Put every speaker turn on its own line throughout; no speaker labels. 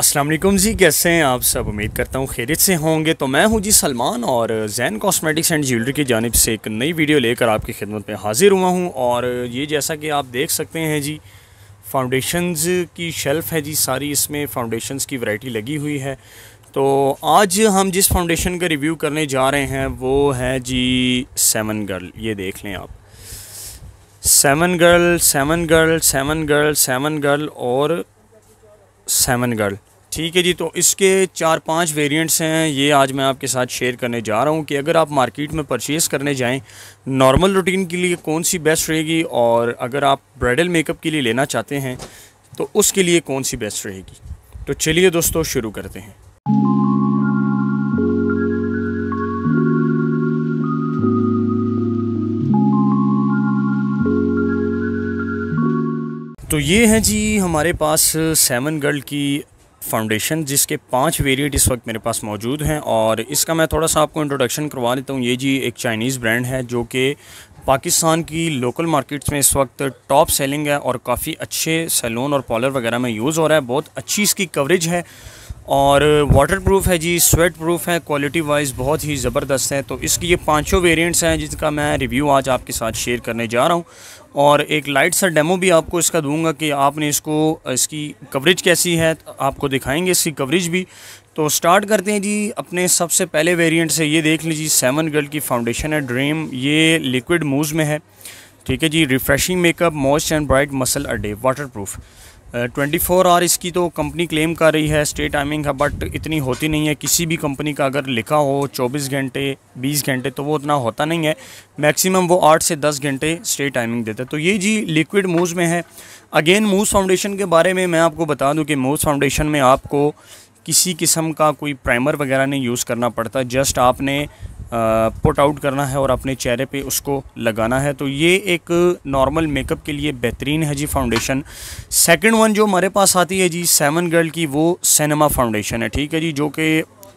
अस्सलाम वालेकुम जी कैसे हैं आप सब उम्मीद करता हूँ खैरियत से होंगे तो मैं हूँ जी सलमान और जैन कॉस्मेटिक्स एंड ज्वेलरी की जानब से एक नई वीडियो लेकर आपकी खिदमत में हाज़िर हुआ हूँ और ये जैसा कि आप देख सकते हैं जी फाउंडेशंस की शेल्फ़ है जी सारी इसमें फाउंडेशंस की वैरायटी लगी हुई है तो आज हम जिस फाउंडेशन का रिव्यू करने जा रहे हैं वो है जी सेवन गर्ल ये देख लें आप seven girl seven girl seven girl seven girl और सेवन गर्ल ठीक है जी तो इसके चार पांच वेरिएंट्स हैं ये आज मैं आपके साथ शेयर करने जा रहा हूँ कि अगर आप मार्केट में परचेज़ करने जाएं नॉर्मल रूटीन के लिए कौन सी बेस्ट रहेगी और अगर आप ब्राइडल मेकअप के लिए लेना चाहते हैं तो उसके लिए कौन सी बेस्ट रहेगी तो चलिए दोस्तों शुरू करते हैं तो ये है जी हमारे पास सेवन गर्ल की फाउंडेशन जिसके पांच वेरिएट इस वक्त मेरे पास मौजूद हैं और इसका मैं थोड़ा सा आपको इंट्रोडक्शन करवा देता हूँ ये जी एक चाइनीज़ ब्रांड है जो कि पाकिस्तान की लोकल मार्केट्स में इस वक्त टॉप सेलिंग है और काफ़ी अच्छे सैलून और पॉलर वगैरह में यूज़ हो रहा है बहुत अच्छी इसकी कवरेज है और वाटर प्रूफ है जी स्वेट प्रूफ है क्वालिटी वाइज बहुत ही ज़बरदस्त है तो इसकी ये पांचों वेरिएंट्स हैं जिसका मैं रिव्यू आज आपके साथ शेयर करने जा रहा हूँ और एक लाइट सा डेमो भी आपको इसका दूंगा कि आपने इसको इसकी कवरेज कैसी है तो आपको दिखाएंगे इसकी कवरेज भी तो स्टार्ट करते हैं जी अपने सबसे पहले वेरिएंट से ये देख लीजिए सेवन गर्ल की फाउंडेशन है ड्रीम ये लिक्विड मूज में है ठीक है जी refreshing makeup moist and bright मसल अडे waterproof twenty four hour इसकी तो कंपनी क्लेम कर रही है स्टे टाइमिंग है बट इतनी होती नहीं है किसी भी कंपनी का अगर लिखा हो चौबीस घंटे बीस घंटे तो वो उतना होता नहीं है मैक्सिमम वो आठ से दस घंटे स्टे टाइमिंग देता है तो ये जी लिक्विड मूव में है अगेन मूव फाउंडेशन के बारे में मैं आपको बता दूँ कि मूव फाउंडेशन में आपको किसी किस्म का कोई प्राइमर वगैरह नहीं यूज़ करना पड़ता जस्ट आपने पुट आउट करना है और अपने चेहरे पे उसको लगाना है तो ये एक नॉर्मल मेकअप के लिए बेहतरीन है जी फाउंडेशन सेकंड वन जो हमारे पास आती है जी सेवन गर्ल की वो सिनेमा फाउंडेशन है ठीक है जी जो कि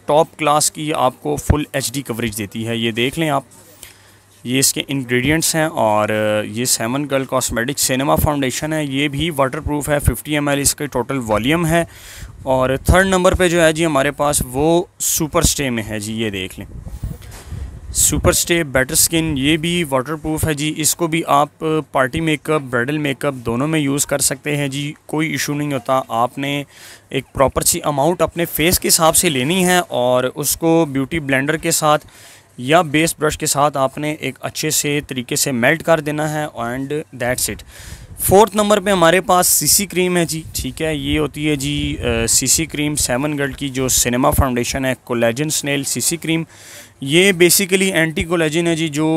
टॉप क्लास की आपको फुल एच कवरेज देती है ये देख लें आप ये इसके इंग्रेडिएंट्स हैं और ये seven girl cosmetic cinema foundation है ये भी वाटरप्रूफ है 50 एम इसके टोटल वॉल्यूम है और थर्ड नंबर पे जो है जी हमारे पास वो सुपर स्टे में है जी ये देख लें सुपर स्टे बेटर स्किन ये भी वाटरप्रूफ है जी इसको भी आप पार्टी मेकअप ब्राइडल मेकअप दोनों में यूज़ कर सकते हैं जी कोई इशू नहीं होता आपने एक प्रॉपर सी अमाउंट अपने फेस के हिसाब से लेनी है और उसको ब्यूटी ब्लेंडर के साथ या बेस ब्रश के साथ आपने एक अच्छे से तरीके से मेल्ट कर देना है and that's it fourth number पे हमारे पास सीसी क्रीम है जी ठीक है ये होती है जी सीसी क्रीम सेवन गर्ल्ड की जो सिनेमा फाउंडेशन है कोलेजन स्नेल सीसी क्रीम ये बेसिकली एंटी कोलेजन है जी जो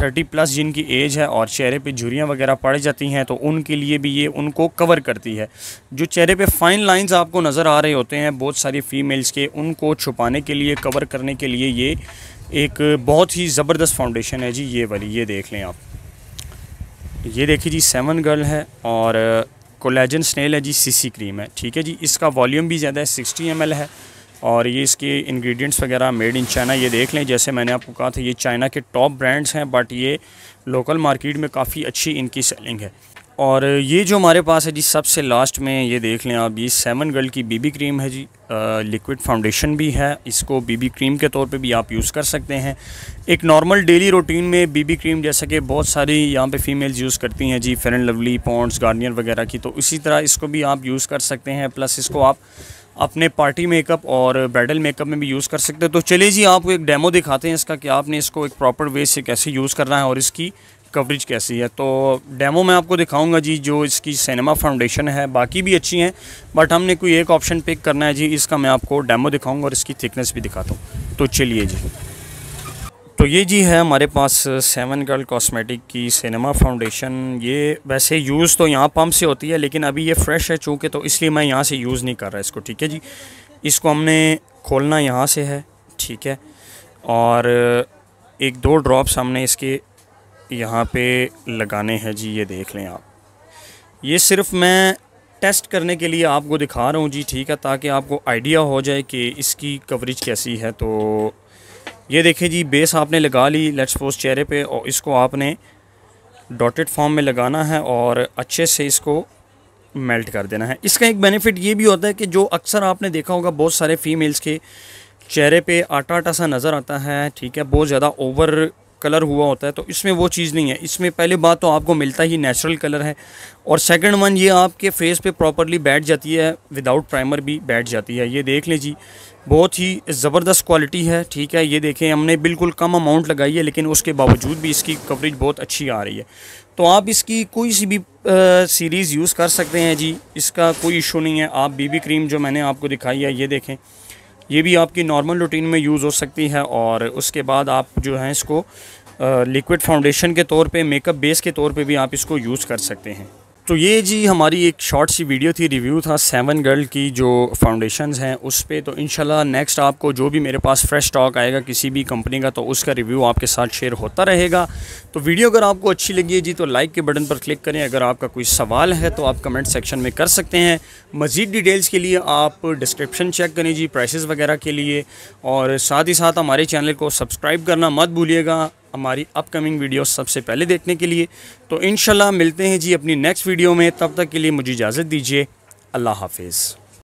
थर्टी प्लस जिनकी एज है और चेहरे पे झुरियाँ वगैरह पड़ जाती हैं तो उनके लिए भी ये उनको कवर करती है जो चेहरे पे फाइन लाइंस आपको नज़र आ रहे होते हैं बहुत सारी फीमेल्स के उनको छुपाने के लिए कवर करने के लिए ये एक बहुत ही ज़बरदस्त फाउंडेशन है जी ये वाली ये देख लें आप ये देखिए जी सेवन गर्ल है और कोलेजन स्नेल है जी सीसी क्रीम है ठीक है जी इसका वॉल्यूम भी ज़्यादा है सिक्सटी एम है और ये इसके इंग्रेडिएंट्स वगैरह मेड इन चाइना ये देख लें जैसे मैंने आपको कहा था ये चाइना के टॉप ब्रांड्स हैं बट ये लोकल मार्केट में काफ़ी अच्छी इनकी सेलिंग है और ये जो हमारे पास है जी सबसे लास्ट में ये देख लें आप ये सेवन गर्ल की बीबी क्रीम है जी लिक्विड फाउंडेशन भी है इसको बीबी क्रीम के तौर पे भी आप यूज़ कर सकते हैं एक नॉर्मल डेली रूटीन में बीबी क्रीम जैसा कि बहुत सारी यहाँ पे फीमेल्स यूज़ करती हैं जी फेर लवली पॉन्ड्स गार्नियर वगैरह की तो इसी तरह इसको भी आप यूज़ कर सकते हैं प्लस इसको आप अपने पार्टी मेकअप और ब्राइडल मेकअप में भी यूज़ कर सकते हैं तो चलिए जी आपको एक डेमो दिखाते हैं इसका कि आपने इसको एक प्रॉपर वे से कैसे यूज़ करना है और इसकी कवरेज कैसी है तो डेमो मैं आपको दिखाऊंगा जी जो इसकी सिनेमा फाउंडेशन है बाकी भी अच्छी हैं बट हमने कोई एक ऑप्शन पिक करना है जी इसका मैं आपको डेमो दिखाऊंगा और इसकी थिकनेस भी दिखाता हूँ तो चलिए जी तो ये जी है हमारे पास सेवन गर्ल कॉस्मेटिक की सिनेमा फाउंडेशन ये वैसे यूज़ तो यहाँ पम्प से होती है लेकिन अभी ये फ्रेश है चूँकि तो इसलिए मैं यहाँ से यूज़ नहीं कर रहा इसको ठीक है जी इसको हमने खोलना यहाँ से है ठीक है और एक दो ड्रॉप्स हमने इसके यहाँ पे लगाने हैं जी ये देख लें आप ये सिर्फ मैं टेस्ट करने के लिए आपको दिखा रहा हूँ जी ठीक है ताकि आपको आइडिया हो जाए कि इसकी कवरेज कैसी है तो ये देखें जी बेस आपने लगा ली लेट्स पोज चेहरे पे और इसको आपने डॉटेड फॉर्म में लगाना है और अच्छे से इसको मेल्ट कर देना है इसका एक बेनिफिट ये भी होता है कि जो अक्सर आपने देखा होगा बहुत सारे फीमेल्स के चेहरे पे आटा आटा सा नज़र आता है ठीक है बहुत ज़्यादा ओवर कलर हुआ होता है तो इसमें वो चीज़ नहीं है इसमें पहले बात तो आपको मिलता ही नेचुरल कलर है और सेकंड वन ये आपके फेस पे प्रॉपरली बैठ जाती है विदाउट प्राइमर भी बैठ जाती है ये देख लें जी बहुत ही ज़बरदस्त क्वालिटी है ठीक है ये देखें हमने बिल्कुल कम अमाउंट लगाई है लेकिन उसके बावजूद भी इसकी कवरेज बहुत अच्छी आ रही है तो आप इसकी कोई सी भी सीरीज़ यूज़ कर सकते हैं जी इसका कोई इशू नहीं है आप बीबी क्रीम जो मैंने आपको दिखाई है ये देखें ये भी आपकी नॉर्मल रूटीन में यूज़ हो सकती है और उसके बाद आप जो है इसको लिक्विड फाउंडेशन के तौर पे मेकअप बेस के तौर पे भी आप इसको यूज़ कर सकते हैं तो ये जी हमारी एक शॉर्ट सी वीडियो थी रिव्यू था सेवन गर्ल की जो फाउंडेशंस हैं उस पर तो इनशाला नेक्स्ट आपको जो भी मेरे पास फ्रेश स्टॉक आएगा किसी भी कंपनी का तो उसका रिव्यू आपके साथ शेयर होता रहेगा तो वीडियो अगर आपको अच्छी लगी है जी तो लाइक के बटन पर क्लिक करें अगर आपका कोई सवाल है तो आप कमेंट सेक्शन में कर सकते हैं मज़ीद डिटेल्स के लिए आप डिस्क्रिप्शन चेक करें जी प्राइस वगैरह के लिए और साथ ही साथ हमारे चैनल को सब्सक्राइब करना मत भूलिएगा हमारी अपकमिंग वीडियो सबसे पहले देखने के लिए तो इन मिलते हैं जी अपनी नेक्स्ट वीडियो में तब तक के लिए मुझे इजाज़त दीजिए अल्लाह हाफिज़